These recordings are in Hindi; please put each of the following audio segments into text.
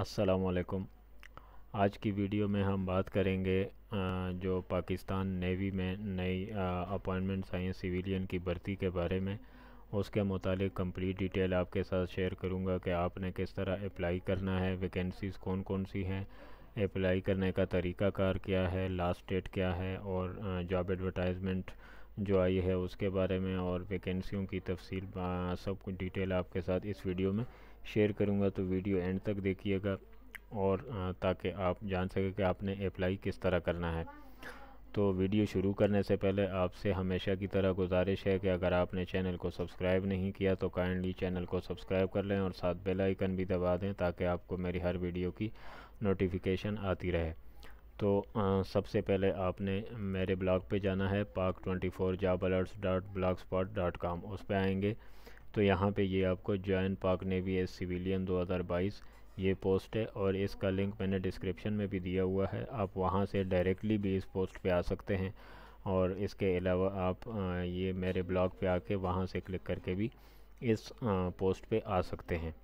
असलकुम आज की वीडियो में हम बात करेंगे जो पाकिस्तान नेवी में नई अपॉइंटमेंट साइंस सिविलियन की भर्ती के बारे में उसके मुतालिक कंप्लीट डिटेल आपके साथ शेयर करूंगा कि आपने किस तरह अप्लाई करना है वैकेंसीज़ कौन कौन सी हैं अप्लाई करने का तरीका कार क्या है लास्ट डेट क्या है और जॉब एडवर्टाइजमेंट जो आई है उसके बारे में और वैकेंसीयों की तफसील सब कुछ डिटेल आपके साथ इस वीडियो में शेयर करूँगा तो वीडियो एंड तक देखिएगा और ताकि आप जान सकें कि आपने अप्लाई किस तरह करना है तो वीडियो शुरू करने से पहले आपसे हमेशा की तरह गुजारिश है कि अगर आपने चैनल को सब्सक्राइब नहीं किया तो काइंडली चैनल को सब्सक्राइब कर लें और साथ बेल आइकन भी दबा दें ताकि आपको मेरी हर वीडियो की नोटिफिकेशन आती रहे तो सबसे पहले आपने मेरे ब्लॉग पे जाना है Pak twenty four job alerts dot blog spot dot com उस पर आएँगे तो यहाँ पे ये आपको join Pak navy S civilian 2022 ये पोस्ट है और इसका लिंक मैंने डिस्क्रिप्शन में भी दिया हुआ है आप वहाँ से डायरेक्टली भी इस पोस्ट पे आ सकते हैं और इसके अलावा आप ये मेरे ब्लॉग पे आके वहाँ से क्लिक करके भी इस पोस्ट पे आ सकते हैं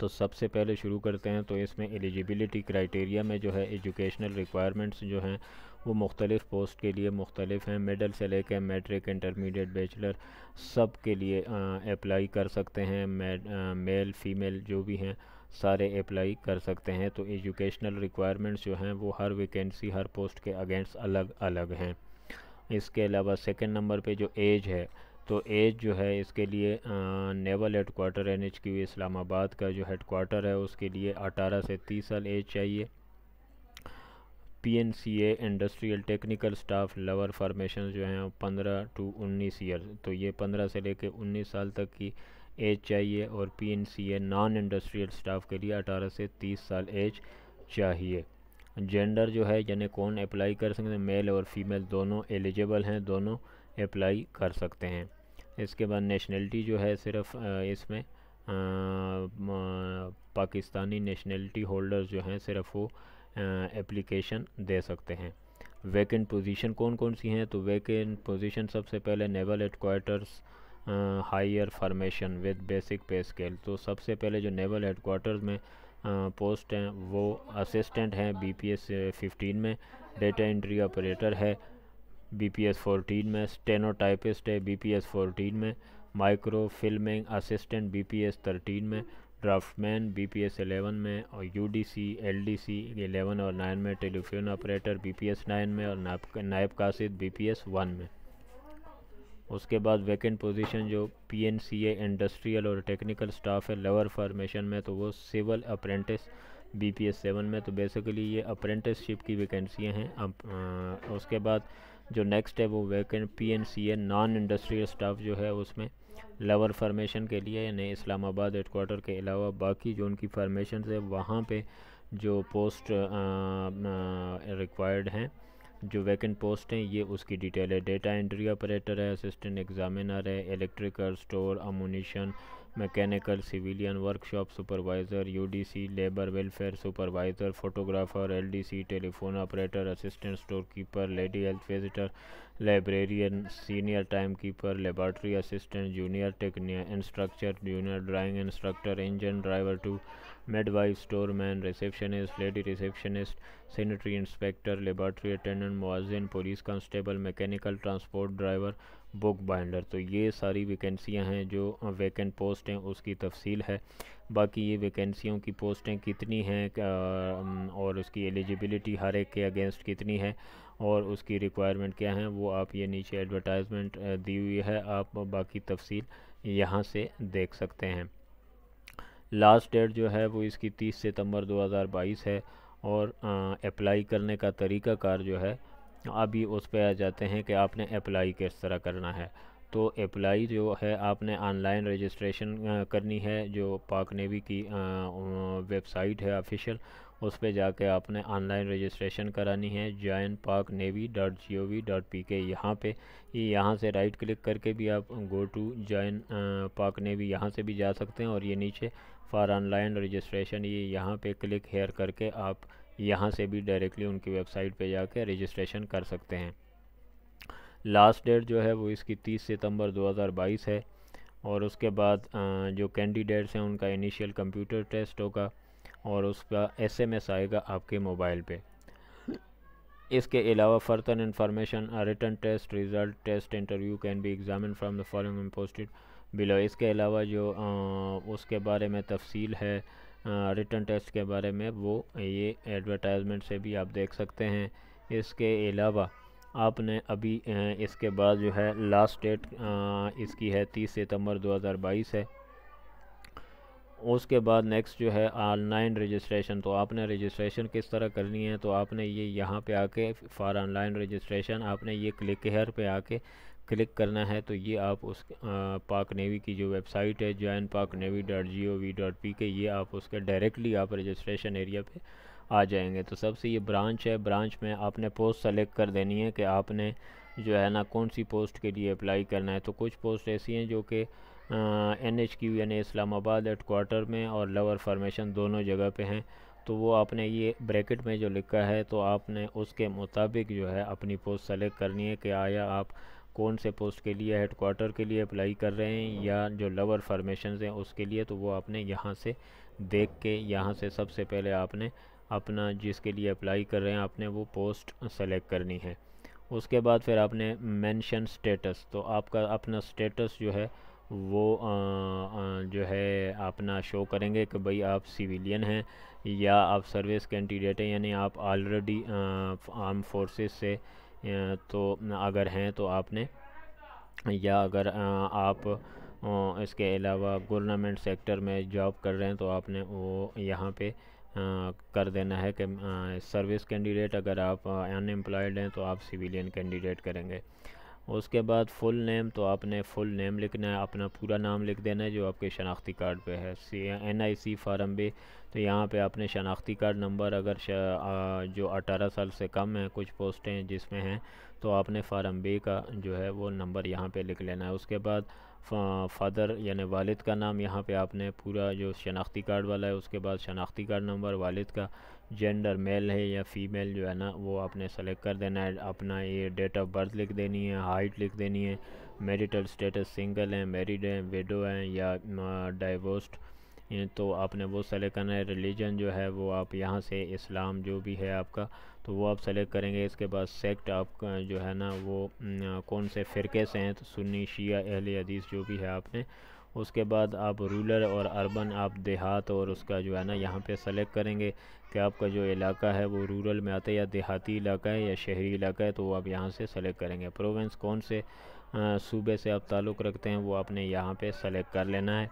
तो सबसे पहले शुरू करते हैं तो इसमें एलिजिबिलिटी क्राइटेरिया में जो है एजुकेशनल रिक्वायरमेंट्स जो हैं वो मुख्तलिफ़ पोस्ट के लिए मुख्तलिफ हैं मिडल से लेकर मेट्रिक इंटरमीडिएट बैचलर सब के लिए अप्लाई कर सकते हैं मेल फ़ीमेल जो भी हैं सारे अप्लाई कर सकते हैं तो एजुकेशनल रिक्वायरमेंट्स जो हैं वो हर वैकेंसी हर पोस्ट के अगेंस्ट अलग अलग हैं इसके अलावा सेकंड नंबर पे जो एज है तो एज जो है इसके लिए naval head N H Q Islamabad का जो हेड है उसके लिए 18 से 30 साल एज चाहिए P N C A industrial technical staff लवर फार्मेशन जो हैं पंद्रह टू उन्नीस ईयर तो ये पंद्रह से लेकर उन्नीस साल तक की एज चाहिए और P N C A non industrial staff के लिए अठारह से तीस साल एज चाहिए जेंडर जो है यानी कौन अप्लाई कर सकते हैं मेल और फीमेल दोनों एलिजिबल हैं दोनों अप्लाई कर सकते हैं इसके बाद नेशनलिटी जो है सिर्फ इसमें पाकिस्तानी नेशनलिटी होल्डर्स जो हैं सिर्फ वो एप्लीकेशन दे सकते हैं वैकेंट पोजीशन कौन कौन सी हैं तो वैकेंट पोजीशन सबसे पहले naval headquarters higher formation with basic pay scale तो सबसे पहले जो नेवल हेडकोार्टर्स में पोस्ट हैं वो असिस्टेंट हैं बी पी एस फिफ्टीन में डेटा एंट्री ऑपरेटर है बी पी एस में स्टेनोटाइपिस्ट है बी पी एस में micro filming assistant B P S में craftsman B P S eleven में और U D C L D C eleven और नाइन में telephone operator B P S nine में और नायब नायब कासिद बी पी एस वन में उसके बाद वैकेंट पोजीशन जो P N C A industrial और टेक्निकल स्टाफ है लेवर फार्मेशन में तो वो civil apprentice B P S seven में तो बेसिकली ये अप्रेंटिसशिप की वैकेंसियाँ हैं अब उसके बाद जो नेक्स्ट है वो vacant P N C A non industrial staff जो है उसमें लवर फार्मेशन के लिए यानी इस्लामाबाद हेड के अलावा बाकी जो उनकी फार्मेशन है वहाँ पे जो पोस्ट रिक्वायर्ड हैं जो वैकेंट पोस्ट हैं ये उसकी डिटेल है डेटा एंट्री ऑपरेटर है असिस्टेंट एग्जामिनर है electrical store ammunition mechanical civilian workshop supervisor UDC labour welfare supervisor photographer LDC telephone operator assistant store keeper lady health visitor librarian senior time keeper laboratory assistant junior टेक्नियर instructor junior drawing instructor engine driver two store storeman receptionist lady receptionist sanitary inspector laboratory attendant मुआजिन police constable mechanical transport driver book binder तो ये सारी वैकेंसियाँ हैं जो वैकेंट पोस्ट हैं उसकी तफसील है बाकी ये वैकेंसियों की पोस्टें कितनी हैं और उसकी एलिजिबिलिटी हर एक के अगेंस्ट कितनी है और उसकी रिक्वायरमेंट क्या है वो आप ये नीचे एडवर्टाइजमेंट दी हुई है आप बाकी तफसील यहाँ से देख सकते हैं लास्ट डेट जो है वो इसकी 30 सितंबर 2022 है और अप्लाई करने का तरीका कार जो है अभी उस पर आ जाते हैं कि आपने अप्लाई किस तरह करना है तो अप्लाई जो है आपने ऑनलाइन रजिस्ट्रेशन करनी है जो पाक नेवी की वेबसाइट है ऑफिशियल उस पर जाके आपने ऑनलाइन रजिस्ट्रेशन करानी है join Pak navy dot G O V dot P K यहाँ पर यहाँ से राइट क्लिक करके भी आप go to join Pak navy यहाँ से भी जा सकते हैं और ये नीचे फॉर ऑनलाइन रजिस्ट्रेशन ये यहाँ पर क्लिक हेयर करके आप यहाँ से भी डायरेक्टली उनकी वेबसाइट पर जाकर रजिस्ट्रेशन कर सकते हैं लास्ट डेट जो है वो इसकी 30 सितंबर 2022 है और उसके बाद जो कैंडिडेट्स हैं उनका इनिशियल कंप्यूटर टेस्ट होगा और उसका एसएमएस आएगा आपके मोबाइल पे इसके अलावा further information written test result test interview can be examine from the following posted below इसके अलावा जो आ, उसके बारे में तफसील है रिटर्न टेस्ट के बारे में वो ये एडवर्टाइजमेंट से भी आप देख सकते हैं इसके अलावा आपने अभी इसके बाद जो है लास्ट डेट इसकी है तीस सितंबर 2022 है उसके बाद नेक्स्ट जो है ऑनलाइन रजिस्ट्रेशन तो आपने रजिस्ट्रेशन किस तरह करनी है तो आपने ये यहाँ पे आके फॉर ऑनलाइन रजिस्ट्रेशन आपने ये क्लिक हेयर पे आके क्लिक करना है तो ये आप उस पाक नेवी की जो वेबसाइट है join Pak navy dot G O V dot P K ये आप उसके डायरेक्टली आप रजिस्ट्रेशन एरिया पे आ जाएंगे तो सबसे ये ब्रांच है ब्रांच में आपने पोस्ट सेलेक्ट कर देनी है कि आपने जो है ना कौन सी पोस्ट के लिए अप्लाई करना है तो कुछ पोस्ट ऐसी हैं जो कि एन एच क्यू यानी इस्लामाबाद हेड क्वार्टर में और लोअर फार्मेशन दोनों जगह पे हैं तो वो आपने ये ब्रैकेट में जो लिखा है तो आपने उसके मुताबिक जो है अपनी पोस्ट सेलेक्ट करनी है कि आया आप कौन से पोस्ट के लिए हेड क्वार्टर के लिए अप्लाई कर रहे हैं या जो लोअर फार्मेशन हैं उसके लिए तो वो आपने यहाँ से देख के यहाँ से सबसे पहले आपने अपना जिसके लिए अप्लाई कर रहे हैं आपने वो पोस्ट सेलेक्ट करनी है उसके बाद फिर आपने मेंशन स्टेटस तो आपका अपना स्टेटस जो है वो आ, आ, जो है अपना शो करेंगे कि भाई आप सिविलियन हैं या आप सर्विस कैंडिडेट हैं यानी आप ऑलरेडी आर्म फोर्सेस से तो अगर हैं तो आपने या अगर आप इसके अलावा गवर्नमेंट सेक्टर में जॉब कर रहे हैं तो आपने वो यहाँ पे कर देना है कि सर्विस कैंडिडेट अगर आप अनएम्प्लॉयड हैं तो आप सिविलियन कैंडिडेट करेंगे उसके बाद फुल नेम तो आपने फुल नेम लिखना है अपना पूरा नाम लिख देना है जो आपके शनाख्ती कार्ड पे है सी एन आई सी फार्म भी तो यहाँ पे आपने शनाख्ती कार्ड नंबर अगर आ, जो अठारह साल से कम है कुछ पोस्टें जिसमें हैं तो आपने फार्म बी का जो है वो नंबर यहाँ पे लिख लेना है उसके बाद फादर यानि वालिद का नाम यहाँ पे आपने पूरा जो शनाख्ती कार्ड वाला है उसके बाद शनाख्ती कार्ड नंबर वालिद का जेंडर मेल है या फीमेल जो है ना वो आपने सेलेक्ट कर देना है अपना ये डेट ऑफ बर्थ लिख देनी है हाइट लिख देनी है मैरिटल स्टेटस सिंगल हैं मैरिड हैं विडो हैं या डाइवोर्स्ड तो आपने वो सेलेक्ट करना है रिलीजन जो है वो आप यहाँ से इस्लाम जो भी है आपका तो वो आप सेलेक्ट करेंगे इसके बाद सेक्ट आप जो है ना वो कौन से फ़िरके से हैं तो सुन्नी शिया अहले हदीस जो भी है आपने उसके बाद आप रूरल और अर्बन आप देहात और उसका जो है ना यहाँ पे सेलेक्ट करेंगे कि आपका जो इलाका है वो रूरल में आता है या देहाती इलाका है या शहरी इलाका है तो वो आप यहाँ से सेलेक्ट करेंगे प्रोविंस कौन से सूबे से आप ताल्लुक़ रखते हैं वो आपने यहाँ पे सेलेक्ट कर लेना है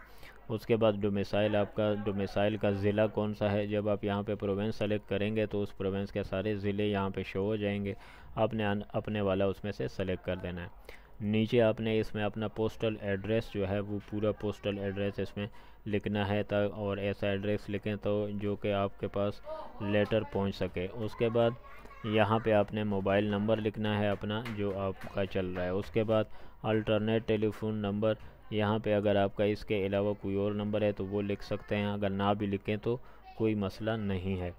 उसके बाद डोमिसाइल आपका डोमिसाइल का ज़िला कौन सा है जब आप यहाँ पे प्रोवेंस सेलेक्ट करेंगे तो उस प्रोवेंस के सारे ज़िले यहाँ पे शो हो जाएंगे आपने अपने वाला उसमें से सेलेक्ट कर देना है नीचे आपने इसमें अपना पोस्टल एड्रेस जो है वो पूरा पोस्टल एड्रेस इसमें लिखना है तक और ऐसा एड्रेस लिखें तो जो कि आपके पास लेटर पहुँच सके उसके बाद यहाँ पे आपने मोबाइल नंबर लिखना है अपना जो आपका चल रहा है उसके बाद अल्टरनेट टेलीफोन नंबर यहाँ पे अगर आपका इसके अलावा कोई और नंबर है तो वो लिख सकते हैं अगर ना भी लिखें तो कोई मसला नहीं है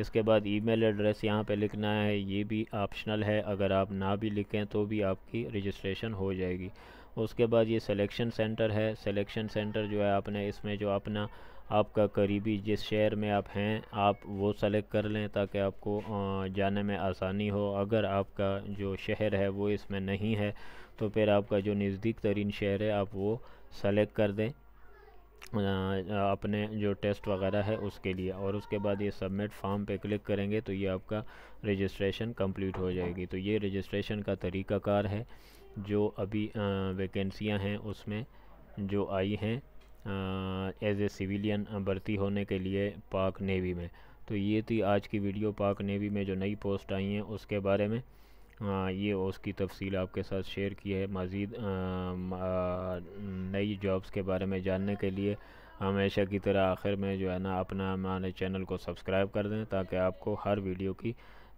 इसके बाद ईमेल एड्रेस यहाँ पे लिखना है ये भी ऑप्शनल है अगर आप ना भी लिखें तो भी आपकी रजिस्ट्रेशन हो जाएगी उसके बाद ये सिलेक्शन सेंटर है सिलेक्शन सेंटर जो है आपने इसमें जो अपना आपका करीबी जिस शहर में आप हैं आप वो सेलेक्ट कर लें ताकि आपको जाने में आसानी हो अगर आपका जो शहर है वो इसमें नहीं है तो फिर आपका जो नज़दीक तरीन शहर है आप वो सेलेक्ट कर दें अपने जो टेस्ट वगैरह है उसके लिए और उसके बाद ये सबमिट फॉर्म पे क्लिक करेंगे तो ये आपका रजिस्ट्रेशन कंप्लीट हो जाएगी तो ये रजिस्ट्रेशन का तरीक़ाकार है जो अभी वैकेंसियां हैं उसमें जो आई हैं एज ए सिविलियन भर्ती होने के लिए पाक नेवी में तो ये थी आज की वीडियो पाक नेवी में जो नई पोस्ट आई हैं उसके बारे में हाँ, ये उसकी तफसील आपके साथ शेयर की है मज़ीद नई जॉब्स के बारे में जानने के लिए हमेशा की तरह आखिर में जो है ना अपना हमारे चैनल को सब्सक्राइब कर दें ताकि आपको हर वीडियो की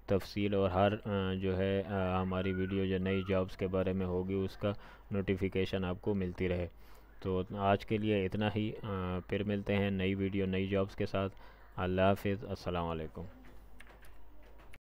तफसील और हर जो है हमारी वीडियो जो नई जॉब्स के बारे में होगी उसका नोटिफिकेशन आपको मिलती रहे तो आज के लिए इतना ही फिर मिलते हैं नई वीडियो नई जॉब्स के साथ अल्लाह हाफिज़ असलकम